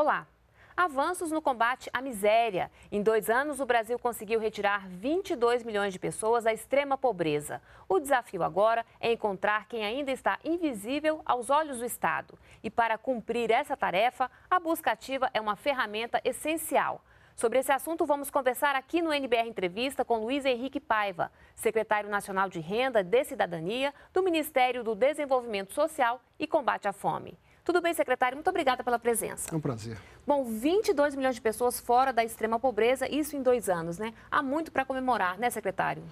Olá. Avanços no combate à miséria. Em dois anos, o Brasil conseguiu retirar 22 milhões de pessoas da extrema pobreza. O desafio agora é encontrar quem ainda está invisível aos olhos do Estado. E para cumprir essa tarefa, a busca ativa é uma ferramenta essencial. Sobre esse assunto, vamos conversar aqui no NBR Entrevista com Luiz Henrique Paiva, secretário nacional de Renda e de Cidadania do Ministério do Desenvolvimento Social e Combate à Fome. Tudo bem, secretário? Muito obrigada pela presença. É um prazer. Bom, 22 milhões de pessoas fora da extrema pobreza, isso em dois anos, né? Há muito para comemorar, né, secretário?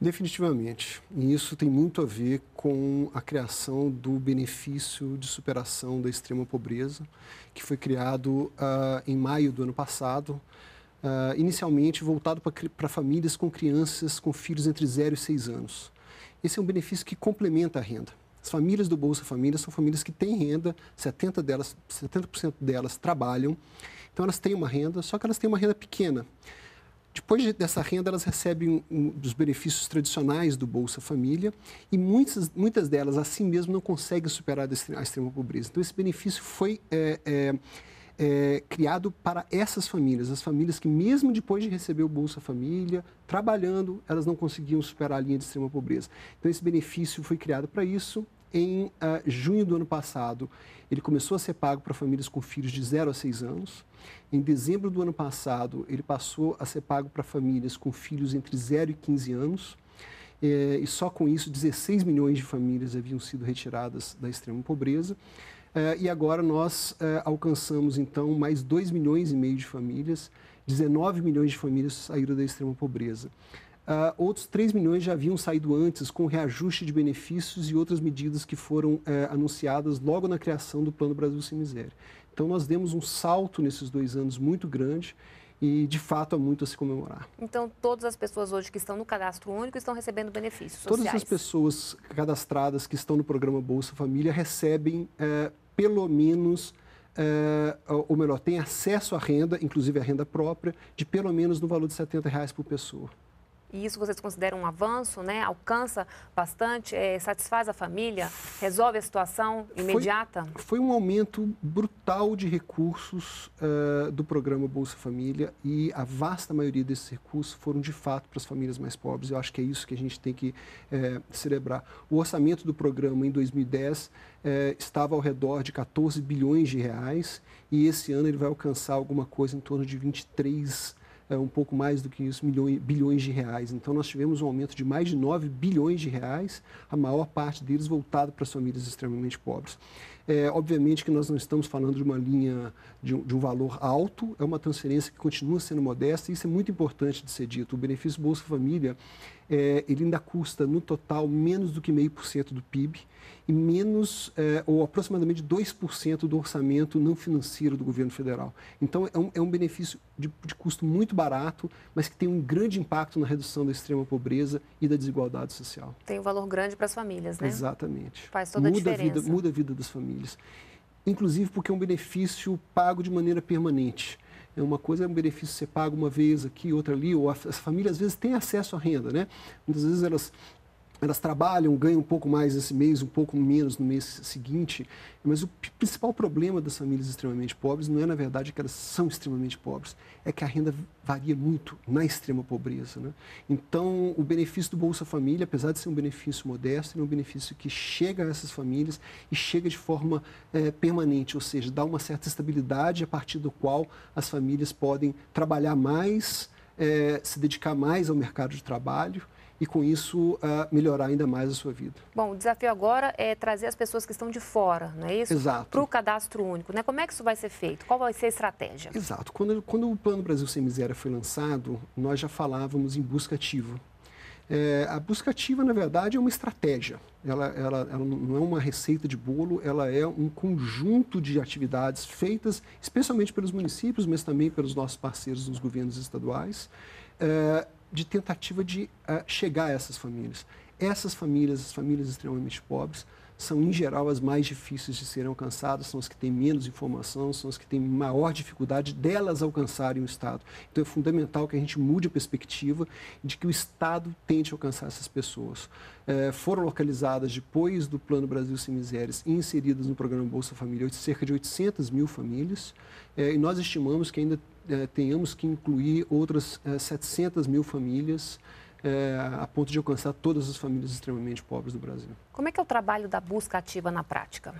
Definitivamente. E isso tem muito a ver com a criação do benefício de superação da extrema pobreza, que foi criado uh, em maio do ano passado, uh, inicialmente voltado para famílias com crianças com filhos entre 0 e 6 anos. Esse é um benefício que complementa a renda. As famílias do Bolsa Família são famílias que têm renda, 70% delas, 70 delas trabalham, então elas têm uma renda, só que elas têm uma renda pequena. Depois dessa renda, elas recebem um, dos benefícios tradicionais do Bolsa Família e muitas, muitas delas, assim mesmo, não conseguem superar a extrema pobreza. Então, esse benefício foi é, é, é, criado para essas famílias, as famílias que mesmo depois de receber o Bolsa Família, trabalhando, elas não conseguiam superar a linha de extrema pobreza. Então esse benefício foi criado para isso. Em uh, junho do ano passado, ele começou a ser pago para famílias com filhos de 0 a 6 anos. Em dezembro do ano passado, ele passou a ser pago para famílias com filhos entre 0 e 15 anos. É, e só com isso 16 milhões de famílias haviam sido retiradas da extrema pobreza. Eh, e agora nós eh, alcançamos, então, mais 2 milhões e meio de famílias, 19 milhões de famílias saíram da extrema pobreza. Uh, outros 3 milhões já haviam saído antes, com reajuste de benefícios e outras medidas que foram uh, anunciadas logo na criação do Plano Brasil Sem Miséria. Então, nós demos um salto nesses dois anos muito grande e de fato há é muito a se comemorar. Então, todas as pessoas hoje que estão no cadastro único estão recebendo benefícios sociais? Todas as pessoas cadastradas que estão no programa Bolsa Família recebem é, pelo menos. É, ou melhor, têm acesso à renda, inclusive à renda própria, de pelo menos no valor de R$ reais por pessoa. E isso vocês consideram um avanço, né? Alcança bastante, é, satisfaz a família, resolve a situação imediata? Foi, foi um aumento brutal de recursos uh, do programa Bolsa Família e a vasta maioria desses recursos foram de fato para as famílias mais pobres. Eu acho que é isso que a gente tem que eh, celebrar. O orçamento do programa em 2010 eh, estava ao redor de 14 bilhões de reais e esse ano ele vai alcançar alguma coisa em torno de 23 é, um pouco mais do que isso, milhões, bilhões de reais. Então, nós tivemos um aumento de mais de 9 bilhões de reais, a maior parte deles voltado para as famílias extremamente pobres. É, obviamente que nós não estamos falando de uma linha de, de, um valor alto, é uma transferência que continua sendo modesta e isso é muito importante de ser dito. O benefício Bolsa Família é, ele ainda custa, no total, menos do que 0,5% do PIB e menos, é, ou aproximadamente 2% do orçamento não financeiro do governo federal. Então, é um, é um benefício de, de, custo muito barato, mas que tem um grande impacto na redução da extrema pobreza e da desigualdade social. Tem um valor grande para as famílias, né? Exatamente. Faz toda muda a diferença. A vida, muda a vida das famílias. Inclusive porque é um benefício pago de maneira permanente. É uma coisa é um benefício você paga uma vez aqui, outra ali, ou a, as famílias às vezes têm acesso à renda, né? Muitas vezes elas elas trabalham, ganham um pouco mais esse mês, um pouco menos no mês seguinte. Mas o principal problema das famílias extremamente pobres não é, na verdade, que elas são extremamente pobres, é que a renda varia muito na extrema pobreza. Né? Então, o benefício do Bolsa Família, apesar de ser um benefício modesto, é um benefício que chega a essas famílias e chega de forma é, permanente, ou seja, dá uma certa estabilidade a partir do qual as famílias podem trabalhar mais, é, se dedicar mais ao mercado de trabalho e, com isso, ah, melhorar ainda mais a sua vida. Bom, o desafio agora é trazer as pessoas que estão de fora, não é isso? Exato. Para o cadastro único. Né? Como é que isso vai ser feito? Qual vai ser a estratégia? Exato. Quando, quando o Plano Brasil Sem Miséria foi lançado, nós já falávamos em busca ativa. É, a busca ativa, na verdade, é uma estratégia. Ela, ela, ela, não é uma receita de bolo, ela é um conjunto de atividades feitas, especialmente pelos municípios, mas também pelos nossos parceiros nos governos estaduais, é, de tentativa de uh, chegar a essas famílias. Essas famílias, as famílias extremamente pobres, são em geral as mais difíceis de serem alcançadas, são as que têm menos informação, são as que têm maior dificuldade delas alcançarem o Estado. Então é fundamental que a gente mude a perspectiva de que o Estado tente alcançar essas pessoas. É, foram localizadas depois do Plano Brasil Sem Misérias e inseridas no programa Bolsa Família cerca de 800 mil famílias, é, e nós estimamos que ainda eh, tenhamos que incluir outras eh, 700 mil famílias eh, a ponto de alcançar todas as famílias extremamente pobres do Brasil. Como é que é o trabalho da busca ativa na prática?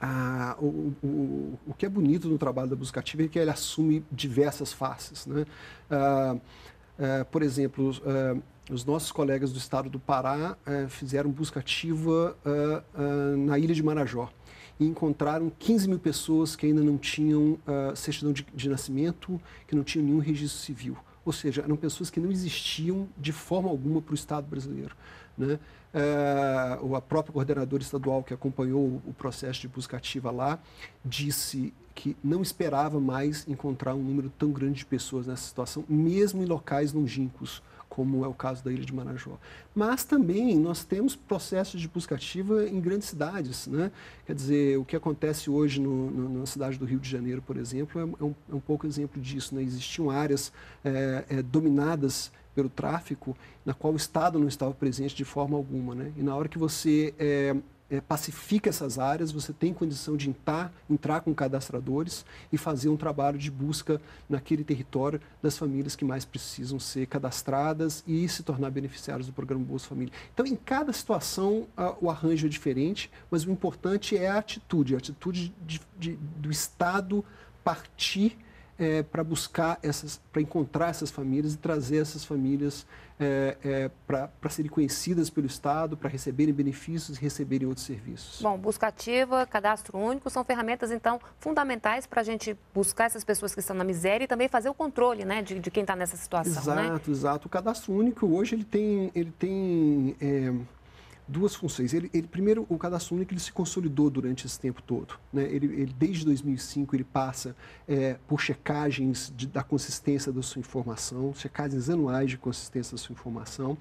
Ah, o, o, o que é bonito no trabalho da busca ativa é que ele assume diversas faces. Né? Ah, ah, por exemplo, os nossos colegas do estado do Pará fizeram busca ativa ah, ah, na ilha de Marajó e encontraram 15 mil pessoas que ainda não tinham uh, certidão de, de nascimento, que não tinham nenhum registro civil. Ou seja, eram pessoas que não existiam de forma alguma para o Estado brasileiro. Né? Uh, a própria coordenadora estadual que acompanhou o processo de busca ativa lá disse que não esperava mais encontrar um número tão grande de pessoas nessa situação, mesmo em locais longínquos, como é o caso da Ilha de Marajó. Mas também nós temos processos de busca ativa em grandes cidades. Né? Quer dizer, o que acontece hoje no, no, na cidade do Rio de Janeiro, por exemplo, é, é, um, é um, pouco exemplo disso. Né? Existiam áreas é, dominadas pelo tráfico, na qual o Estado não estava presente de forma alguma. Né? E na hora que você eh, é, pacifica essas áreas, você tem condição de entrar, entrar com cadastradores e fazer um trabalho de busca naquele território das famílias que mais precisam ser cadastradas e se tornar beneficiários do programa Bolsa Família. Então, em cada situação, a, o arranjo é diferente, mas o importante é a atitude, a atitude de, de, do Estado partir é, para buscar essas, para encontrar essas famílias e trazer essas famílias é, é, para serem conhecidas pelo Estado, para receberem benefícios e receberem outros serviços. Bom, busca ativa, cadastro único são ferramentas, então, fundamentais para a gente buscar essas pessoas que estão na miséria e também fazer o controle né, de, de quem está nessa situação. Né? Exato, né? exato. O cadastro único hoje ele tem. Ele tem é, duas funções. Ele, ele, primeiro, o cadastro único ele se consolidou durante esse tempo todo. Né? Ele, ele, desde 2005, ele passa é, por checagens de, da consistência da sua informação, checagens anuais de consistência da sua informação.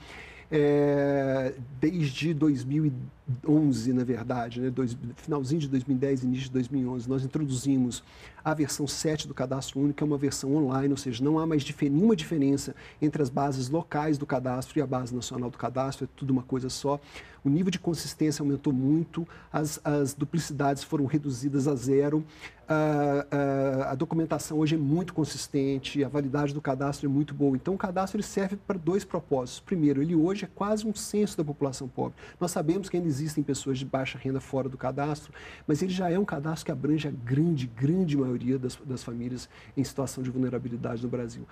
É, desde 2011, na verdade, né? Dois, finalzinho de 2010, início de 2011, nós introduzimos a versão 7 do cadastro único, que é uma versão online, ou seja, não há mais nenhuma diferença entre as bases locais do cadastro e a base nacional do cadastro, é tudo uma coisa só o nível de consistência aumentou muito, as, as duplicidades foram reduzidas a zero, a, ah, a, ah, a documentação hoje é muito consistente, a validade do cadastro é muito boa. Então, o cadastro ele serve para dois propósitos. Primeiro, ele hoje é quase um censo da população pobre. Nós sabemos que ainda existem pessoas de baixa renda fora do cadastro, mas ele já é um cadastro que abrange a grande, grande maioria das, das famílias em situação de vulnerabilidade no Brasil.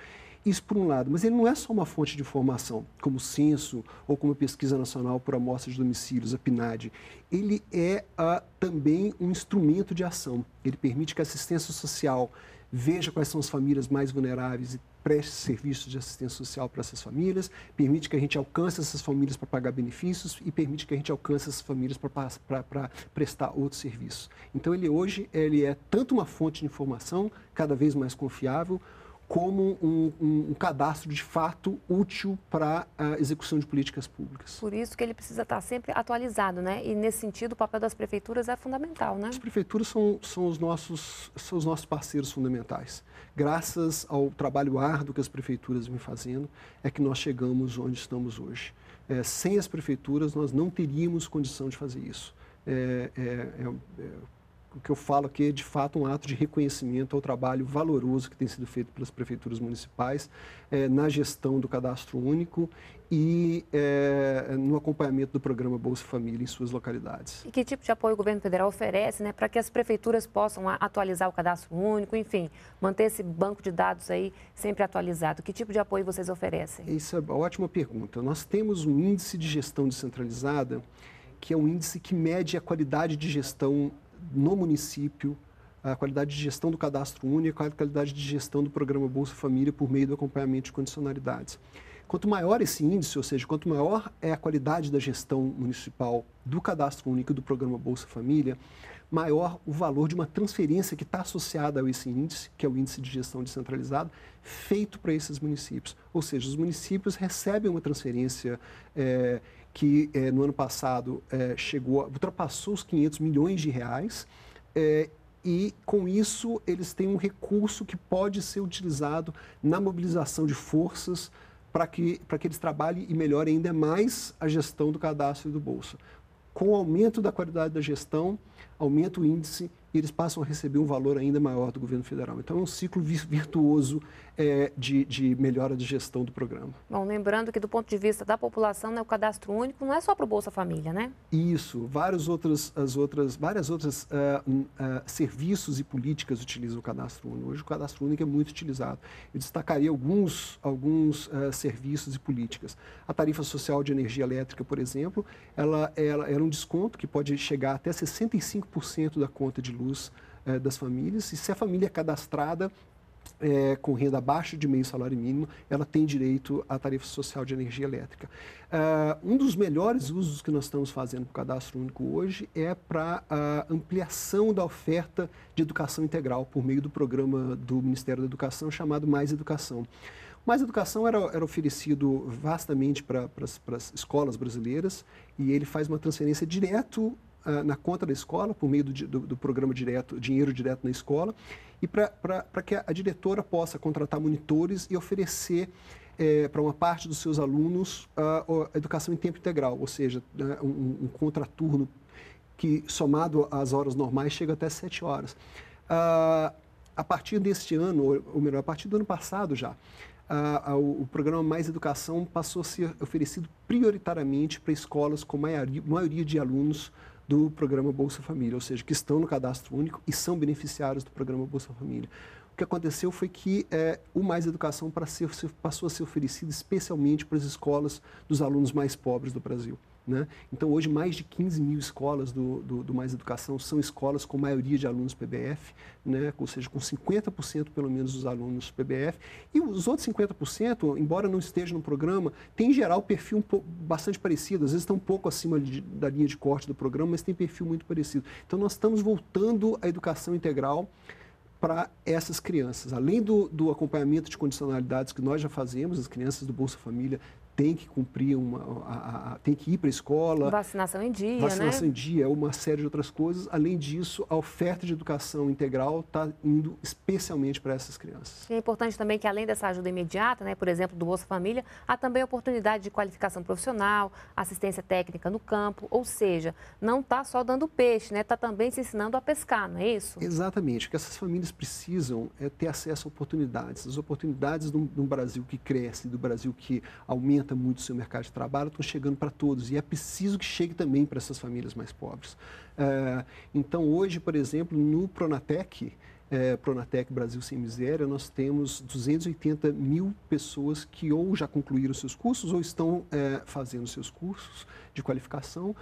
Isso por um lado, mas ele não é só uma fonte de informação, como o Censo ou como a Pesquisa Nacional por Amostra de Domicílios, a PNAD. Ele é uh, também um instrumento de ação. Ele permite que a assistência social veja quais são as famílias mais vulneráveis e preste serviços de assistência social para essas famílias, permite que a gente alcance essas famílias para pagar benefícios e permite que a gente alcance essas famílias para, para prestar outros serviços. Então, ele hoje ele é tanto uma fonte de informação cada vez mais confiável, como um, um, um, cadastro de fato útil para a ah, execução de políticas públicas. Por isso que ele precisa estar tá sempre atualizado, né? E nesse sentido, o papel das prefeituras é fundamental, né? As prefeituras são, são, os, nossos, são os nossos parceiros fundamentais. Graças ao trabalho árduo que as prefeituras vêm fazendo, é que nós chegamos onde estamos hoje. É, sem as prefeituras, nós não teríamos condição de fazer isso. É, é, é, é o que eu falo que é de fato um ato de reconhecimento ao trabalho valoroso que tem sido feito pelas prefeituras municipais eh, na gestão do cadastro único e eh, no acompanhamento do programa Bolsa Família em suas localidades. E que tipo de apoio o governo federal oferece né, para que as prefeituras possam atualizar o cadastro único, enfim, manter esse banco de dados aí sempre atualizado? Que tipo de apoio vocês oferecem? Isso é uma ótima pergunta. Nós temos um índice de gestão descentralizada que é um índice que mede a qualidade de gestão no município, a qualidade de gestão do cadastro único, a qualidade de gestão do programa Bolsa Família por meio do acompanhamento de condicionalidades. Quanto maior esse índice, ou seja, quanto maior é a qualidade da gestão municipal do cadastro único do programa Bolsa Família, maior o valor de uma transferência que está associada a esse índice, que é o índice de gestão descentralizado, feito para esses municípios. Ou seja, os municípios recebem uma transferência é, que eh, no ano passado eh, chegou, ultrapassou os 500 milhões de reais. Eh, e com isso eles têm um recurso que pode ser utilizado na mobilização de forças para que, para que eles trabalhem e melhorem ainda mais a gestão do cadastro e do bolso. Com o aumento da qualidade da gestão, aumenta o índice eles passam a receber um valor ainda maior do governo federal. Então é um ciclo virtuoso é, de, de melhora de gestão do programa. Bom, lembrando que do ponto de vista da população, né, o cadastro único não é só para o Bolsa Família, né? Isso, vários outros, as outras, várias outras uh, uh, serviços e políticas utilizam o cadastro único. Hoje o cadastro único é muito utilizado. Eu destacaria alguns, alguns uh, serviços e políticas. A tarifa social de energia elétrica, por exemplo, ela, ela, ela é um desconto que pode chegar até 65% da conta de luz eh, das famílias. E se a família é cadastrada é, com renda abaixo de meio salário mínimo, ela tem direito à tarifa social de energia elétrica. Eh, um dos melhores usos que nós estamos fazendo para o cadastro único hoje é para a ah, ampliação da oferta de educação integral por meio do programa do Ministério da Educação chamado Mais Educação. Mais Educação era, era oferecido vastamente para as escolas brasileiras e ele faz uma transferência direto uh, na conta da escola, por meio do, do, do programa direto, dinheiro direto na escola, e para que a, diretora possa contratar monitores e oferecer é, eh, para uma parte dos seus alunos a, a educação em tempo integral, ou seja, né, um, um, contraturno que, somado às horas normais, chega até sete horas. Ah, a partir deste ano, ou melhor, a partir do ano passado já, o, o, programa Mais Educação passou a ser oferecido prioritariamente para escolas com maioria, maioria de alunos do programa Bolsa Família, ou seja, que estão no cadastro único e são beneficiários do programa Bolsa Família. O que aconteceu foi que é, o Mais Educação ser, passou a ser oferecido especialmente para as escolas dos alunos mais pobres do Brasil. Né? Então, hoje, mais de 15 mil escolas do, do, do, Mais Educação são escolas com maioria de alunos PBF, né? ou seja, com 50% pelo menos dos alunos PBF. E os outros 50%, embora não estejam no programa, tem em geral perfil um bastante parecido, às vezes estão um pouco acima de, da linha de corte do programa, mas tem perfil muito parecido. Então, nós estamos voltando à educação integral para essas crianças. Além do, do, acompanhamento de condicionalidades que nós já fazemos, as crianças do Bolsa Família tem que cumprir uma, a, a, tem que ir para a escola. Vacinação em dia, Vacinação né? em dia, é uma série de outras coisas. Além disso, a oferta de educação integral está indo especialmente para essas crianças. E é importante também que além dessa ajuda imediata, né, por exemplo, do Bolsa Família, há também oportunidade de qualificação profissional, assistência técnica no campo, ou seja, não está só dando peixe, né, está também se ensinando a pescar, não é isso? Exatamente, o que essas famílias precisam é ter acesso a oportunidades, as oportunidades de um, de um Brasil que cresce, do Brasil que aumenta muito o seu mercado de trabalho estão chegando para todos e é preciso que chegue também para essas famílias mais pobres. Uh, então, hoje, por exemplo, no Pronatec, eh, Pronatec Brasil Sem Miséria, nós temos 280 mil pessoas que ou já concluíram seus cursos ou estão eh, fazendo seus cursos de qualificação,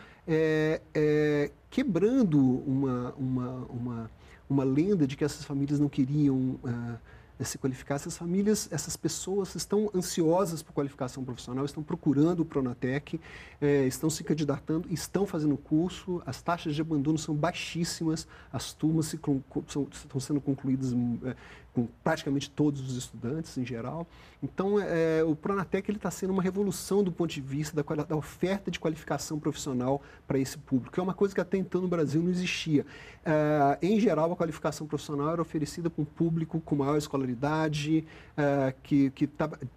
quebrando uma, uma, uma, uma lenda de que essas famílias não queriam. Uh, é se qualificar. Essas famílias, essas pessoas estão ansiosas por qualificação profissional, estão procurando o Pronatec, é, estão se candidatando, estão fazendo curso, as taxas de abandono são baixíssimas, as turmas se, são, estão sendo concluídas hum, é, com praticamente todos os estudantes em geral. Então, é, o Pronatec está sendo uma revolução do ponto de vista da, da oferta de qualificação profissional para esse público. É uma coisa que até então no Brasil não existia. É, em geral, a qualificação profissional era oferecida para um público com maior escolaridade, é, que, que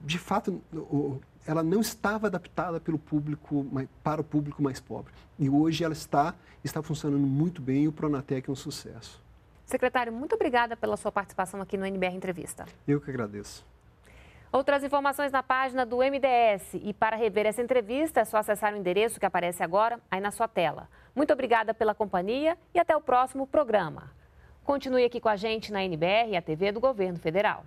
de fato, o, ela não estava adaptada pelo público para o público mais pobre. E hoje ela está, está funcionando muito bem e o Pronatec é um sucesso. Secretário, muito obrigada pela sua participação aqui no NBR Entrevista. Eu que agradeço. Outras informações na página do MDS. E para rever essa entrevista, é só acessar o endereço que aparece agora aí na sua tela. Muito obrigada pela companhia e até o próximo programa. Continue aqui com a gente na NBR, a TV do Governo Federal.